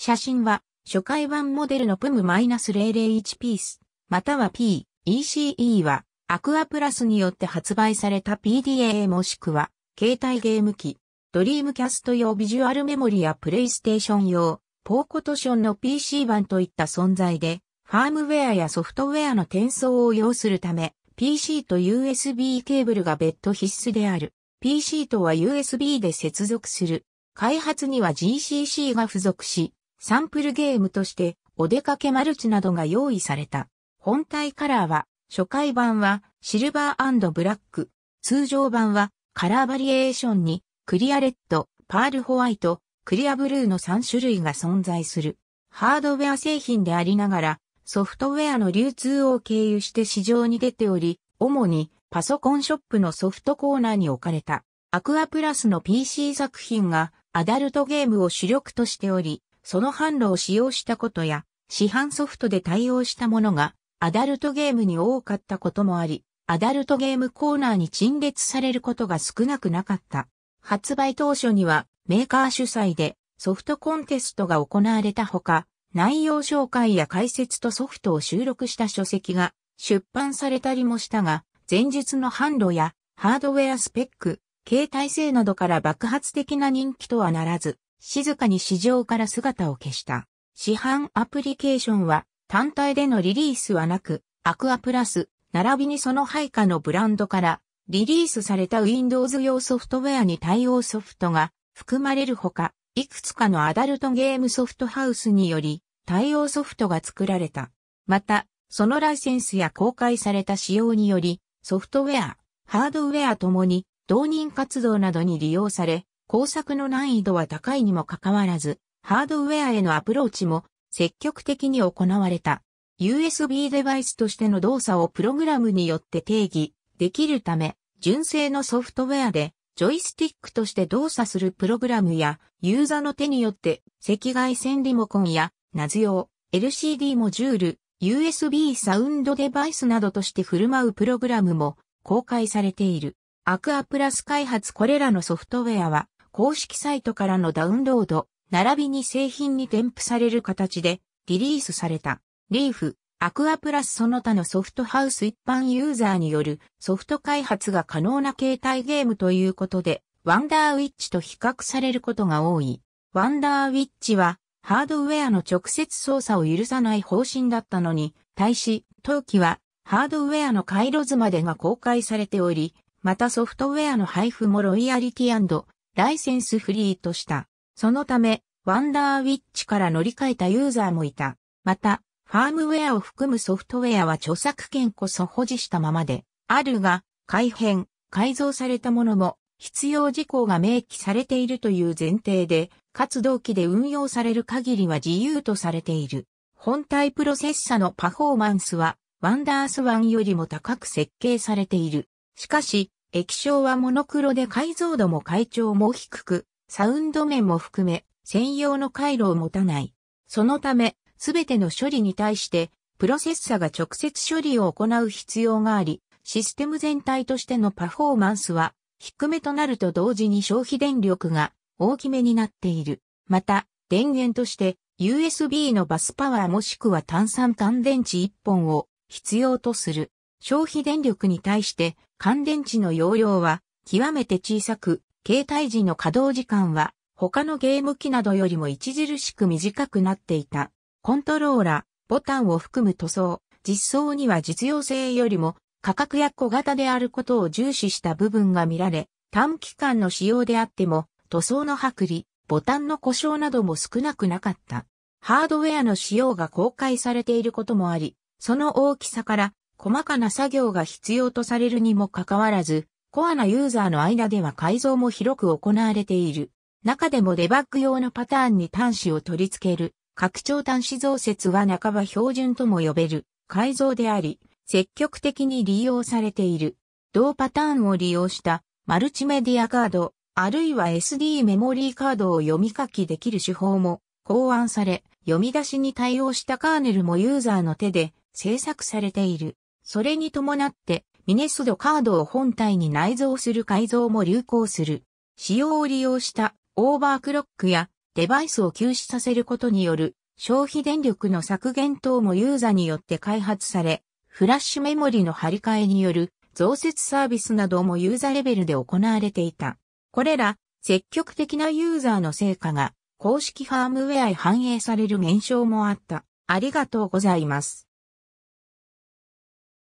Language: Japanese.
写真は、初回版モデルの PUM-001 ピース、または P、ECE は、アクアプラスによって発売された PDA もしくは、携帯ゲーム機、ドリームキャスト用ビジュアルメモリやプレイステーション用、ポーコトションの PC 版といった存在で、ファームウェアやソフトウェアの転送を要するため、PC と USB ケーブルが別途必須である。PC とは USB で接続する。開発には GCC が付属し、サンプルゲームとして、お出かけマルチなどが用意された。本体カラーは、初回版はシルバーブラック、通常版はカラーバリエーションにクリアレッド、パールホワイト、クリアブルーの3種類が存在する。ハードウェア製品でありながら、ソフトウェアの流通を経由して市場に出ており、主にパソコンショップのソフトコーナーに置かれた。アクアプラスの PC 作品がアダルトゲームを主力としており、その販路を使用したことや、市販ソフトで対応したものが、アダルトゲームに多かったこともあり、アダルトゲームコーナーに陳列されることが少なくなかった。発売当初には、メーカー主催でソフトコンテストが行われたほか、内容紹介や解説とソフトを収録した書籍が出版されたりもしたが、前日の販路やハードウェアスペック、携帯性などから爆発的な人気とはならず、静かに市場から姿を消した。市販アプリケーションは単体でのリリースはなく、アクアプラス、並びにその配下のブランドから、リリースされた Windows 用ソフトウェアに対応ソフトが含まれるほか、いくつかのアダルトゲームソフトハウスにより対応ソフトが作られた。また、そのライセンスや公開された仕様により、ソフトウェア、ハードウェアともに、導人活動などに利用され、工作の難易度は高いにもかかわらず、ハードウェアへのアプローチも積極的に行われた。USB デバイスとしての動作をプログラムによって定義できるため、純正のソフトウェアでジョイスティックとして動作するプログラムや、ユーザーの手によって赤外線リモコンや、ナズ用、LCD モジュール、USB サウンドデバイスなどとして振る舞うプログラムも公開されている。アクアプラス開発これらのソフトウェアは公式サイトからのダウンロード、並びに製品に添付される形でリリースされた。リーフ、アクアプラスその他のソフトハウス一般ユーザーによるソフト開発が可能な携帯ゲームということで、ワンダーウィッチと比較されることが多い。ワンダーウィッチはハードウェアの直接操作を許さない方針だったのに、対し、当期はハードウェアの回路図までが公開されており、またソフトウェアの配布もロイヤリティライセンスフリーとした。そのため、ワンダーウィッチから乗り換えたユーザーもいた。また、ファームウェアを含むソフトウェアは著作権こそ保持したままで、あるが、改変、改造されたものも、必要事項が明記されているという前提で、活動機期で運用される限りは自由とされている。本体プロセッサのパフォーマンスは、ワンダースワンよりも高く設計されている。しかし、液晶はモノクロで解像度も解調も低く、サウンド面も含め、専用の回路を持たない。そのため、すべての処理に対して、プロセッサが直接処理を行う必要があり、システム全体としてのパフォーマンスは低めとなると同時に消費電力が大きめになっている。また、電源として USB のバスパワーもしくは炭酸炭電池1本を必要とする。消費電力に対して乾電池の容量は極めて小さく、携帯時の稼働時間は他のゲーム機などよりも著しく短くなっていた。コントローラ、ー、ボタンを含む塗装、実装には実用性よりも価格や小型であることを重視した部分が見られ、短期間の使用であっても塗装の剥離、ボタンの故障なども少なくなかった。ハードウェアの使用が公開されていることもあり、その大きさから細かな作業が必要とされるにもかかわらず、コアなユーザーの間では改造も広く行われている。中でもデバッグ用のパターンに端子を取り付ける、拡張端子増設は半ば標準とも呼べる改造であり、積極的に利用されている。同パターンを利用したマルチメディアカード、あるいは SD メモリーカードを読み書きできる手法も考案され、読み出しに対応したカーネルもユーザーの手で制作されている。それに伴って、ミネスドカードを本体に内蔵する改造も流行する。仕様を利用したオーバークロックやデバイスを休止させることによる消費電力の削減等もユーザーによって開発され、フラッシュメモリの張り替えによる増設サービスなどもユーザーレベルで行われていた。これら、積極的なユーザーの成果が公式ファームウェアへ反映される現象もあった。ありがとうございます。